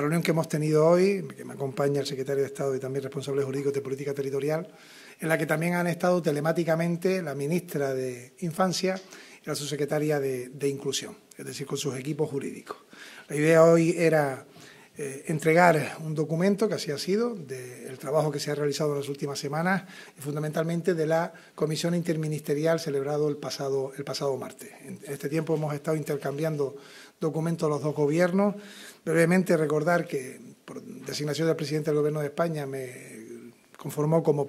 reunión que hemos tenido hoy, que me acompaña el secretario de Estado y también responsable jurídico de política territorial, en la que también han estado telemáticamente la ministra de Infancia y la subsecretaria de, Inclusión, es decir, con sus equipos jurídicos. La idea hoy era eh, entregar un documento, que así ha sido, del trabajo que se ha realizado en las últimas semanas y fundamentalmente de la comisión interministerial celebrado el pasado, el pasado martes. En este tiempo hemos estado intercambiando documento a los dos gobiernos. Brevemente recordar que, por designación del presidente del Gobierno de España, me conformó como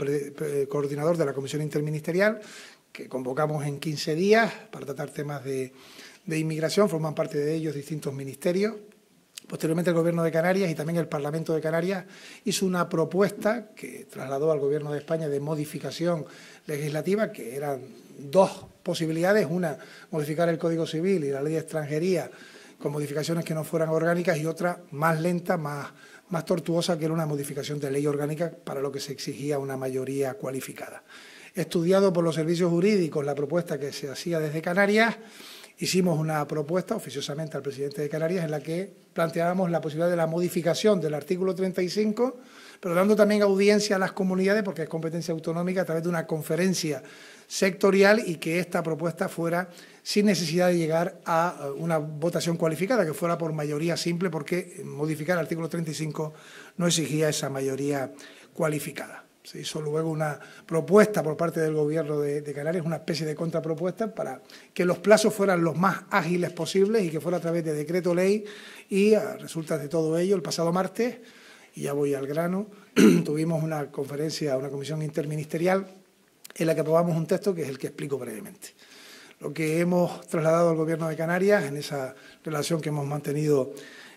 coordinador de la Comisión Interministerial, que convocamos en 15 días para tratar temas de, de inmigración. Forman parte de ellos distintos ministerios. Posteriormente el Gobierno de Canarias y también el Parlamento de Canarias hizo una propuesta que trasladó al Gobierno de España de modificación legislativa, que eran dos posibilidades. Una, modificar el Código Civil y la Ley de Extranjería con modificaciones que no fueran orgánicas y otra más lenta, más, más tortuosa, que era una modificación de ley orgánica para lo que se exigía una mayoría cualificada. Estudiado por los servicios jurídicos la propuesta que se hacía desde Canarias, hicimos una propuesta oficiosamente al presidente de Canarias en la que planteábamos la posibilidad de la modificación del artículo 35, pero dando también audiencia a las comunidades, porque es competencia autonómica, a través de una conferencia sectorial y que esta propuesta fuera sin necesidad de llegar a eh, una votación cualificada, que fuera por mayoría simple, porque modificar el artículo 35 no exigía esa mayoría cualificada. Se hizo luego una propuesta por parte del gobierno de, Canarias, una especie de contrapropuesta para que los plazos fueran los más ágiles posibles y que fuera a través de decreto ley y a resultas de todo ello, el pasado martes, y ya voy al grano, tuvimos una conferencia, una comisión interministerial en la que aprobamos un texto que es el que explico brevemente. Lo que hemos trasladado al gobierno de Canarias en esa relación que hemos mantenido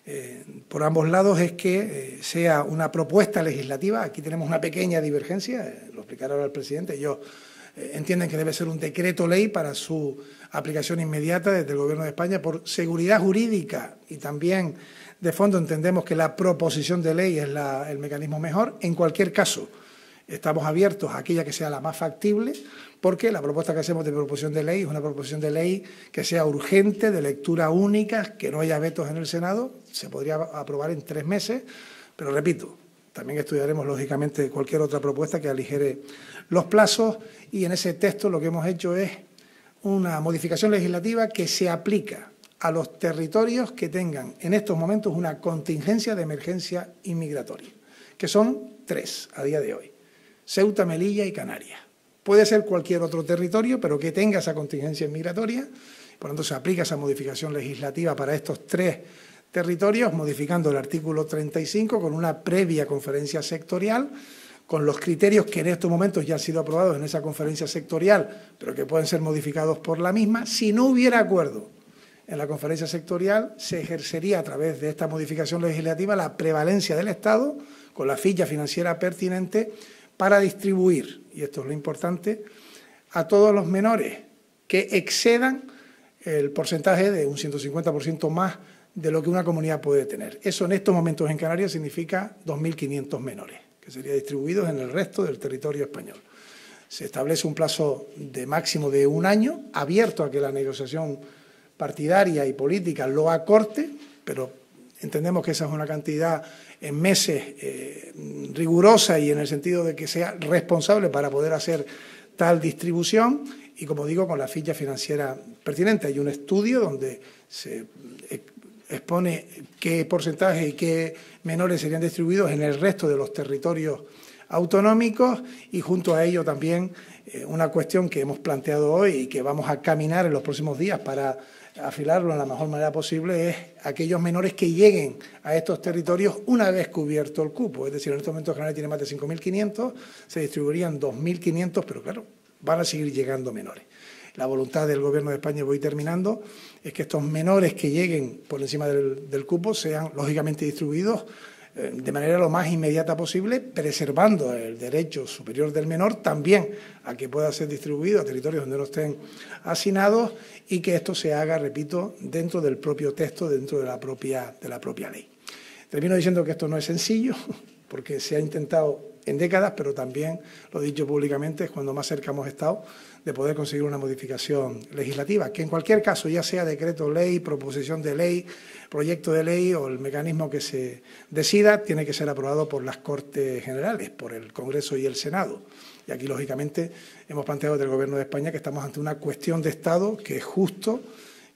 eh, por ambos lados es que eh, sea una propuesta legislativa, aquí tenemos una pequeña divergencia, eh, lo explicará ahora el presidente, ellos entienden que debe ser un decreto ley para su aplicación inmediata desde el Gobierno de España por seguridad jurídica y también de fondo entendemos que la proposición de ley es el mecanismo mejor. En cualquier caso, Estamos abiertos a aquella que sea la más factible, porque la propuesta que hacemos de proposición de ley es una proposición de ley que sea urgente, de lectura única, que no haya vetos en el Senado. Se podría aprobar en tres meses, pero repito, también estudiaremos, lógicamente, cualquier otra propuesta que aligere los plazos y en ese texto lo que hemos hecho es una modificación legislativa que se aplica a los territorios que tengan en estos momentos una contingencia de emergencia inmigratoria, que son tres a día de hoy. Ceuta, Melilla y Canarias. Puede ser cualquier otro territorio, pero que tenga esa contingencia migratoria. Por lo tanto, se aplica esa modificación legislativa para estos tres territorios, modificando el artículo 35 con una previa conferencia sectorial, con los criterios que en estos momentos ya han sido aprobados en esa conferencia sectorial, pero que pueden ser modificados por la misma. Si no hubiera acuerdo en la conferencia sectorial, se ejercería a través de esta modificación legislativa la prevalencia del Estado con la ficha financiera pertinente para distribuir, y esto es lo importante, a todos los menores que excedan el porcentaje de un 150% más de lo que una comunidad puede tener. Eso en estos momentos en Canarias significa 2.500 menores, que serían distribuidos en el resto del territorio español. Se establece un plazo de máximo de un año, abierto a que la negociación partidaria y política lo acorte, pero entendemos que esa es una cantidad en meses rigurosas eh, rigurosa y en el sentido de que sea responsable para poder hacer tal distribución y, como digo, con la ficha financiera pertinente. Hay un estudio donde se expone qué porcentaje y qué menores serían distribuidos en el resto de los territorios autonómicos y junto a ello también eh, una cuestión que hemos planteado hoy y que vamos a caminar en los próximos días para afilarlo en la mejor manera posible es aquellos menores que lleguen a estos territorios una vez cubierto el cupo. Es decir, en estos momentos general tiene más de 5.500, se distribuirían 2.500, pero claro, van a seguir llegando menores. La voluntad del Gobierno de España, voy terminando, es que estos menores que lleguen por encima del cupo sean lógicamente distribuidos eh, de manera lo más inmediata posible, preservando el derecho superior del menor también a que pueda ser distribuido a territorios donde no estén asignados y que esto se haga, repito, dentro del propio texto, dentro de la propia, de la propia ley. Termino diciendo que esto no es sencillo, porque se ha intentado en décadas, pero también, lo he dicho públicamente, es cuando más cerca hemos estado de poder conseguir una modificación legislativa, que en cualquier caso, ya sea decreto ley, proposición de ley, proyecto de ley o el mecanismo que se decida, tiene que ser aprobado por las Cortes Generales, por el Congreso y el Senado. Y aquí, lógicamente, hemos planteado desde el Gobierno de España que estamos ante una cuestión de Estado que es justo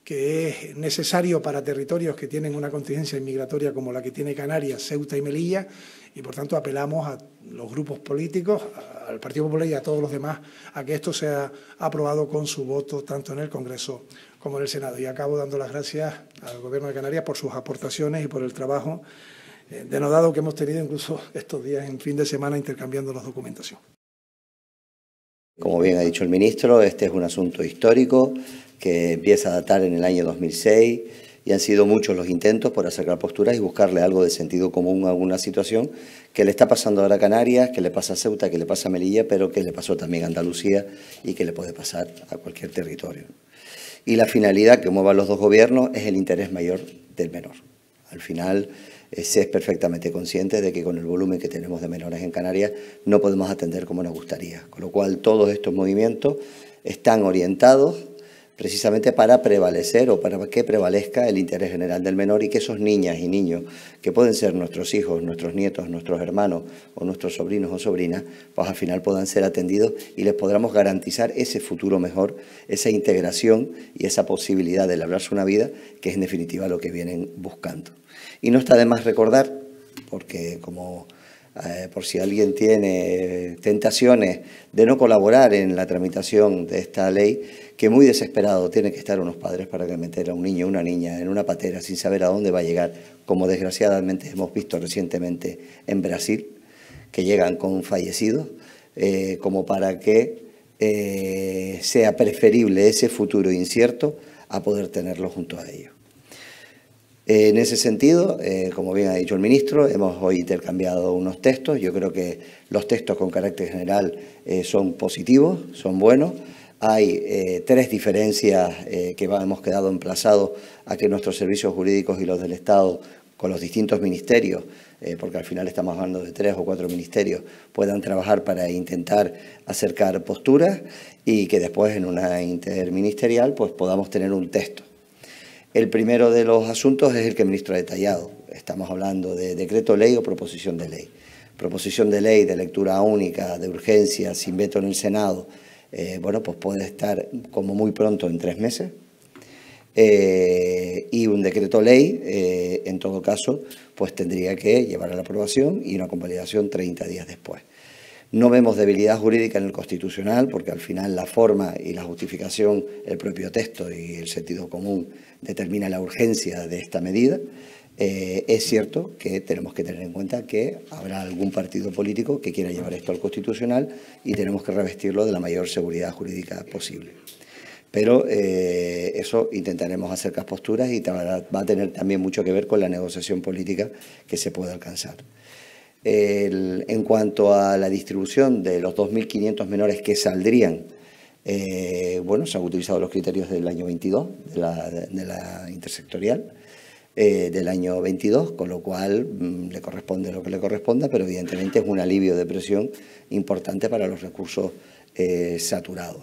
que es necesario para territorios que tienen una contingencia inmigratoria como la que tiene Canarias, Ceuta y Melilla, y por tanto apelamos a los grupos políticos, al Partido Popular y a todos los demás, a que esto sea aprobado con su voto tanto en el Congreso como en el Senado. Y acabo dando las gracias al Gobierno de Canarias por sus aportaciones y por el trabajo eh, denodado que hemos tenido incluso estos días en fin de semana intercambiando las documentación. Como bien ha dicho el ministro, este es un asunto histórico que empieza a datar en el año 2006 y han sido muchos los intentos por acercar posturas y buscarle algo de sentido común a una situación que le está pasando ahora a Canarias, que le pasa a Ceuta, que le pasa a Melilla, pero que le pasó también a Andalucía y que le puede pasar a cualquier territorio. Y la finalidad que muevan los dos gobiernos es el interés mayor del menor. Al final eh, se es perfectamente consciente de que con el volumen que tenemos de menores en Canarias no podemos atender como nos gustaría. Con lo cual todos estos movimientos están orientados precisamente para prevalecer o para que prevalezca el interés general del menor y que esos niñas y niños, que pueden ser nuestros hijos, nuestros nietos, nuestros hermanos o nuestros sobrinos o sobrinas, pues al final puedan ser atendidos y les podamos garantizar ese futuro mejor, esa integración y esa posibilidad de labrarse una vida, que es en definitiva lo que vienen buscando. Y no está de más recordar, porque como eh, por si alguien tiene tentaciones de no colaborar en la tramitación de esta ley, que muy desesperado tienen que estar unos padres para que meter a un niño o una niña en una patera sin saber a dónde va a llegar, como desgraciadamente hemos visto recientemente en Brasil, que llegan con fallecidos, eh, como para que eh, sea preferible ese futuro incierto a poder tenerlo junto a ellos. Eh, en ese sentido, eh, como bien ha dicho el ministro, hemos hoy intercambiado unos textos. Yo creo que los textos con carácter general eh, son positivos, son buenos. Hay tres diferencias que hemos quedado emplazados a que nuestros servicios jurídicos y los del Estado con los distintos ministerios, porque al final estamos hablando de tres o cuatro ministerios, puedan trabajar para intentar acercar posturas y que después en una interministerial pues podamos tener un texto. El primero de los asuntos es el que el ministro ha detallado. Estamos hablando de decreto ley o proposición de ley. Proposición de ley de lectura única, de urgencia, sin veto en el Senado, eh, bueno, pues puede estar como muy pronto en tres meses. Eh, y un decreto ley, eh, en todo caso, pues tendría que llevar a la aprobación y una convalidación 30 días después. No vemos debilidad jurídica en el constitucional porque al final la forma y la justificación, el propio texto y el sentido común determina la urgencia de esta medida. Eh, es cierto que tenemos que tener en cuenta que habrá algún partido político que quiera llevar esto al constitucional y tenemos que revestirlo de la mayor seguridad jurídica posible. Pero eh, eso intentaremos hacer las posturas y va a tener también mucho que ver con la negociación política que se pueda alcanzar en cuanto a la distribución de los 2.500 menores que saldrían, eh, bueno, se han utilizado los criterios del año 22, de la, intersectorial eh, del año 22, con lo cual mm, le corresponde lo que le corresponda, pero evidentemente es un alivio de presión importante para los recursos eh, saturados.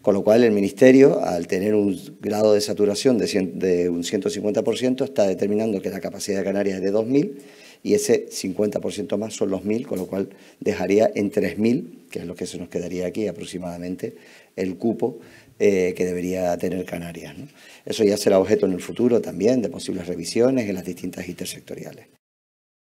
Con lo cual el Ministerio, al tener un grado de saturación de, de un 150%, está determinando que la capacidad de Canarias es de 2.000 y ese 50% más son los 1.000, con lo cual dejaría en 3.000, que es lo que se nos quedaría aquí aproximadamente, el cupo eh, que debería tener Canarias. Eso ya será objeto en el futuro también de posibles revisiones en las distintas intersectoriales.